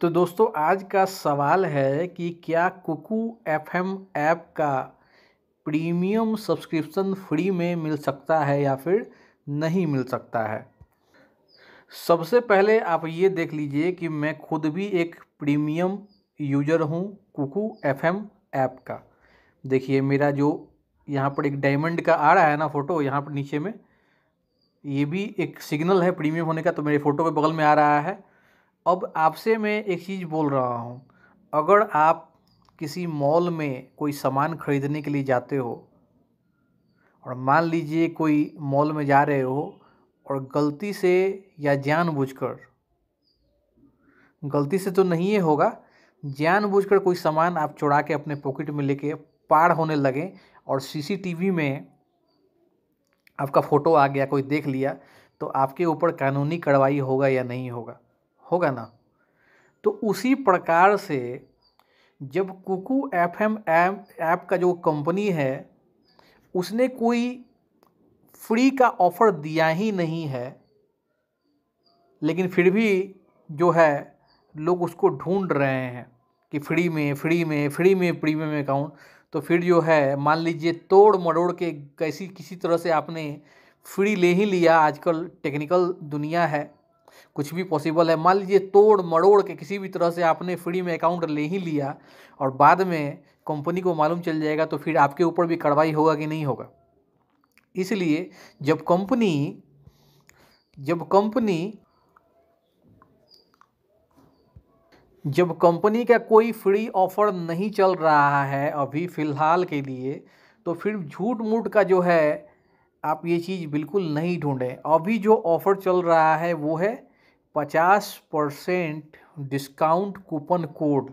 तो दोस्तों आज का सवाल है कि क्या कुकू एफ एम ऐप का प्रीमियम सब्सक्रिप्शन फ्री में मिल सकता है या फिर नहीं मिल सकता है सबसे पहले आप ये देख लीजिए कि मैं खुद भी एक प्रीमियम यूजर हूँ कुकू एफ एम ऐप का देखिए मेरा जो यहाँ पर एक डायमंड का आ रहा है ना फ़ोटो यहाँ पर नीचे में ये भी एक सिग्नल है प्रीमियम होने का तो मेरे फ़ोटो के बगल में आ रहा है अब आपसे मैं एक चीज़ बोल रहा हूँ अगर आप किसी मॉल में कोई सामान खरीदने के लिए जाते हो और मान लीजिए कोई मॉल में जा रहे हो और गलती से या जानबूझकर गलती से तो नहीं ये होगा जानबूझकर कोई सामान आप चुरा के अपने पॉकेट में लेके पार होने लगे और सीसीटीवी में आपका फ़ोटो आ गया कोई देख लिया तो आपके ऊपर कानूनी कार्रवाई होगा या नहीं होगा होगा ना तो उसी प्रकार से जब कुकू एफ एम ऐप का जो कंपनी है उसने कोई फ्री का ऑफ़र दिया ही नहीं है लेकिन फिर भी जो है लोग उसको ढूंढ रहे हैं कि फ्री में फ्री में फ्री में प्रीमियम अकाउंट तो फिर जो है मान लीजिए तोड़ मरोड़ के कैसी किसी तरह से आपने फ्री ले ही लिया आजकल टेक्निकल दुनिया है कुछ भी पॉसिबल है मान लीजिए तोड़ मड़ोड़ के किसी भी तरह से आपने फ्री में अकाउंट ले ही लिया और बाद में कंपनी को मालूम चल जाएगा तो फिर आपके ऊपर भी कार्रवाई होगा कि नहीं होगा इसलिए जब कंपनी जब कंपनी जब कंपनी का कोई फ्री ऑफर नहीं चल रहा है अभी फ़िलहाल के लिए तो फिर झूठ मूठ का जो है आप ये चीज़ बिल्कुल नहीं ढूंढें अभी जो ऑफ़र चल रहा है वो है पचास परसेंट डिस्काउंट कूपन कोड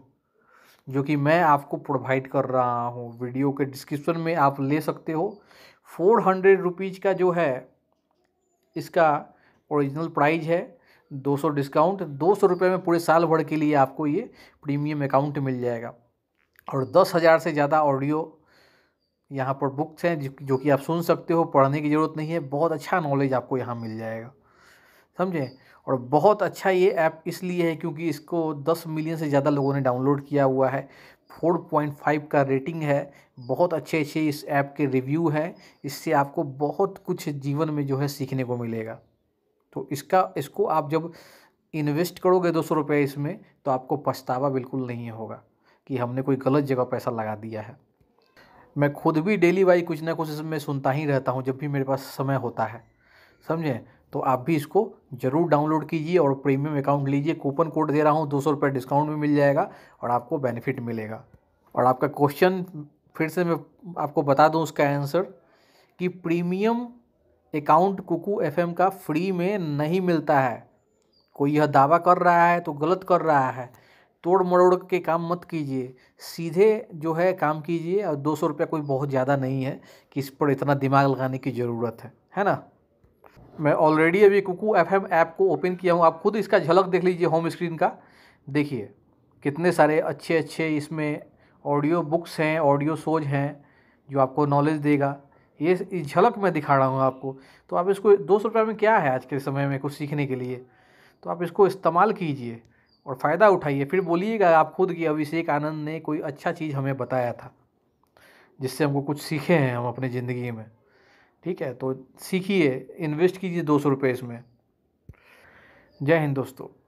जो कि मैं आपको प्रोवाइड कर रहा हूँ वीडियो के डिस्क्रिप्शन में आप ले सकते हो फोर हंड्रेड रुपीज़ का जो है इसका ओरिजिनल प्राइज है दो सौ डिस्काउंट दो सौ रुपये में पूरे साल भर के लिए आपको ये प्रीमियम अकाउंट मिल जाएगा और दस हज़ार से ज़्यादा ऑडियो यहाँ पर बुक्स हैं जो कि आप सुन सकते हो पढ़ने की ज़रूरत नहीं है बहुत अच्छा नॉलेज आपको यहाँ मिल जाएगा समझे और बहुत अच्छा ये ऐप इसलिए है क्योंकि इसको 10 मिलियन से ज़्यादा लोगों ने डाउनलोड किया हुआ है 4.5 का रेटिंग है बहुत अच्छे अच्छे इस ऐप के रिव्यू हैं इससे आपको बहुत कुछ जीवन में जो है सीखने को मिलेगा तो इसका इसको आप जब इन्वेस्ट करोगे दो सौ रुपये इसमें तो आपको पछतावा बिल्कुल नहीं होगा कि हमने कोई गलत जगह पैसा लगा दिया है मैं खुद भी डेली वाई कुछ ना कुछ इसमें सुनता ही रहता हूँ जब भी मेरे पास समय होता है समझें तो आप भी इसको ज़रूर डाउनलोड कीजिए और प्रीमियम अकाउंट लीजिए कूपन कोड दे रहा हूँ दो सौ डिस्काउंट भी मिल जाएगा और आपको बेनिफिट मिलेगा और आपका क्वेश्चन फिर से मैं आपको बता दूँ उसका आंसर कि प्रीमियम अकाउंट कुकू एफएम का फ्री में नहीं मिलता है कोई यह दावा कर रहा है तो गलत कर रहा है तोड़ मरोड़ के काम मत कीजिए सीधे जो है काम कीजिए और दो सौ रुपया कोई बहुत ज़्यादा नहीं है कि इस पर इतना दिमाग लगाने की ज़रूरत है है ना मैं ऑलरेडी अभी कुकू एफ एम ऐप को ओपन किया हूँ आप खुद इसका झलक देख लीजिए होम स्क्रीन का देखिए कितने सारे अच्छे अच्छे इसमें ऑडियो बुक्स हैं ऑडियो शोज हैं जो आपको नॉलेज देगा ये इस झलक मैं दिखा रहा हूँ आपको तो आप इसको दो सौ रुपये में क्या है आज के समय में कुछ सीखने के लिए तो आप इसको इस्तेमाल कीजिए और फ़ायदा उठाइए फिर बोलिएगा आप खुद कि अभिषेक आनंद ने कोई अच्छा चीज़ हमें बताया था जिससे हमको कुछ सीखे हैं हम अपने ज़िंदगी में ठीक है तो सीखिए इन्वेस्ट कीजिए दो सौ रुपये इसमें जय हिंद दोस्तों